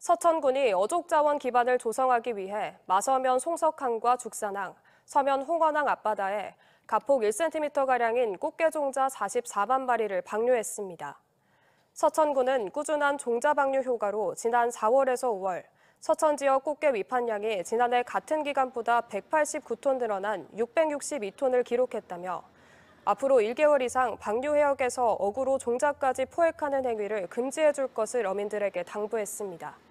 서천군이 어족자원 기반을 조성하기 위해 마서면 송석항과 죽산항, 서면 홍원항 앞바다에 가폭 1cm가량인 꽃게종자 44만 마리를 방류했습니다. 서천군은 꾸준한 종자 방류 효과로 지난 4월에서 5월 서천 지역 꽃게 위판량이 지난해 같은 기간보다 189톤 늘어난 662톤을 기록했다며 앞으로 1개월 이상 방류 해역에서 어구로 종자까지 포획하는 행위를 금지해 줄 것을 어민들에게 당부했습니다.